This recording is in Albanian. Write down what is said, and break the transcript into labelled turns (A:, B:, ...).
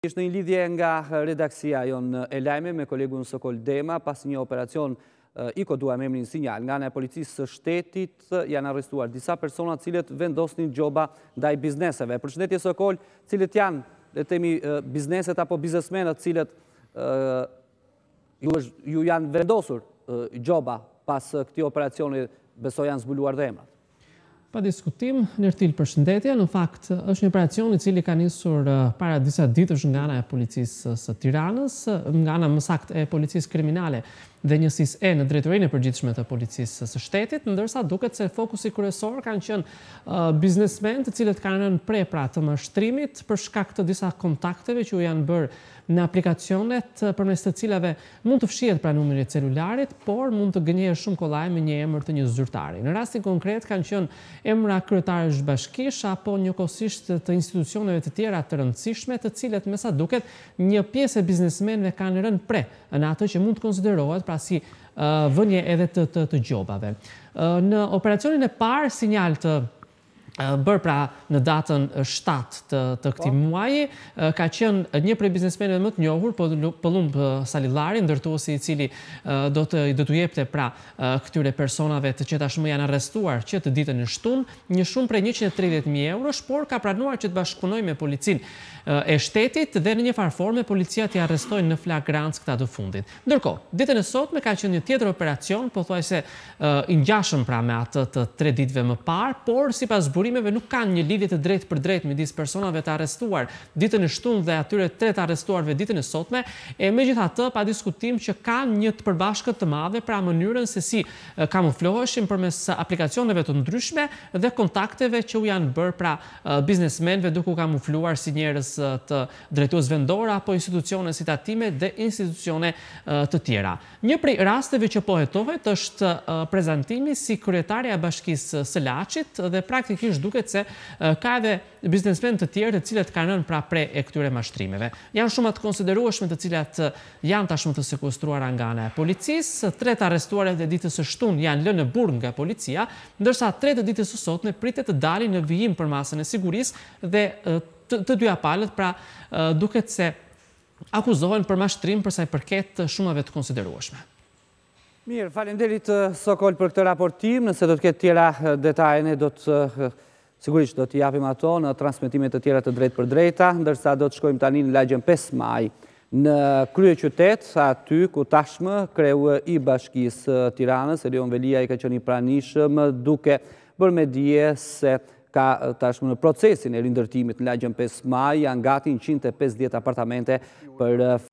A: Ishtë në një lidhje nga redaksia jonë e lajme me kolegun Sokol Dema, pas një operacion i kodua me emrin sinjal. Nga në policisë së shtetit janë arrestuar disa persona cilët vendosni gjoba ndaj bizneseve. Për shëndetje Sokol, cilët janë, e temi, bizneset apo biznesmenet cilët ju janë vendosur gjoba pas këti operacioni beso janë zbuluar dhe emrat?
B: Pa diskutim, nërtil për shëndetja, në fakt është një operacion i cili ka njësur eh, para disa ditësh nga nga e policisë së tiranës, nga nga mësakt e policisë kriminale dhe njësis e në drejtërejnë e përgjithshme të policisë së shtetit, ndërsa duket se fokus i kryesor kanë qënë eh, biznesmen të cilët kanë prej pra të mështrimit për shkak të disa kontakteve që u janë bërë në aplikacionet eh, për mes të cilave mund të fshiet pra numërit celularit, por mund të gënjeje shumë kollaj me një emër të një zyrtari. Në rastin konkret kanë qenë emra kryetarësh së bashkisë apo njëkohësisht të institucioneve të tjera të rëndësishme, të cilët me sa duket një pjesë e biznesmenëve kanë rënë pre në atë që mund të konsiderohet pra si uh, vënje edhe të të gjobave. Uh, në operacionin e parë sinjal të bër pra në datën 7 të këti këtij po. muaji ka qenë një prej biznesmenet më të njohur po për salilari, ndërtuesi i cili do të do dëtu jepte pra këtyre personave të cilët tashmë janë arrestuar që të ditën në shtunë një shumë prej 130.000 euro por ka pranuar që të bashkunoj me policin e shtetit dhe në një farforme forme policia t'i arrestojnë në flagrancë këta të fundit ndërkohë ditën e sotme ka qenë një tjetër operacion pothuajse i ngjashëm pra me atë të tre ditëve më parë por sipas burimeve nuk kanë një lidhje të drejtë për drejtë midis personave të arrestuar ditën e shtunë dhe atyre tre të arrestuarve ditën e sotme, e megjithatë pa diskutim që kanë një të përbashkët të madhe pra mënyrën se si kamufloheshin përmes aplikacioneve të ndryshme dhe kontakteve që u janë bërë pra biznesmenve duke u kamufluar si njerëz të drejtues vendore apo institucione tatime dhe institucione të tjera. Një prej rasteve që po hetohet është prezantimi si kryetari i bashkisë së Laçit dhe praktikisht duket se ka edhe biznesmen të tjerë të cilët kanë rënë pra pre e këtyre mashtrimeve. Janë shumë atë konsiderueshme të cilat janë tashmë të sekuestruara nga ana e policisë. Tre të arrestuarit të ditës së shtunë janë lënë në burg nga policia, ndërsa tre të ditës së sotme pritet të dalin në vijim për masën e sigurisë dhe të, të dyja palët, pra duket se akuzohen për mashtrim për sa i përket shumave të konsiderueshme.
A: Mirë, falemderit eh, Sokol për këtë raportim, nëse do të këtë tjera eh, detajene, do të eh, sigurisht do të japim ato në transmitimet të tjera të drejt për drejta, ndërsa do të shkojmë tani në lagjën 5 maj në krye qytet, aty ku tashmë kreu i bashkisë tiranës, Elion Velia i ka qëni pranishëm duke bërë me dje se ka tashmë në procesin e rindërtimit në lagjën 5 maj, janë gati në 150 apartamente për